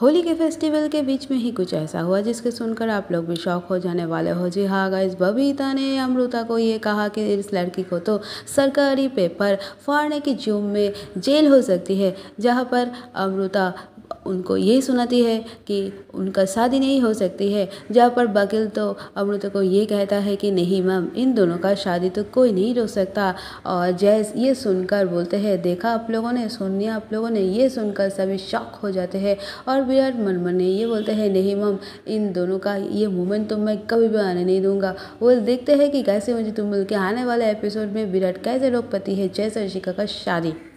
होली के फेस्टिवल के बीच में ही कुछ ऐसा हुआ जिसके सुनकर आप लोग भी शौक हो जाने वाले हो जी हाँ गाइस बबीता ने अमृता को ये कहा कि इस लड़की को तो सरकारी पेपर फाड़ने की जुम में जेल हो सकती है जहाँ पर अमृता उनको ये सुनाती है कि उनका शादी नहीं हो सकती है जहाँ पर बकील तो अमृत को ये कहता है कि नहीं मैम इन दोनों का शादी तो कोई नहीं रोक सकता और जैस ये सुनकर बोलते हैं देखा आप लोगों ने सुन लिया आप लोगों ने ये सुनकर सभी शॉक हो जाते हैं और विराट मनमने ये बोलते हैं नहीं मैम इन दोनों का ये मोमेंट तो मैं कभी भी आने नहीं दूंगा वो देखते हैं कि कैसे मुझे तुम मिल के आने वाले एपिसोड में विराट कैसे पति है जय और का शादी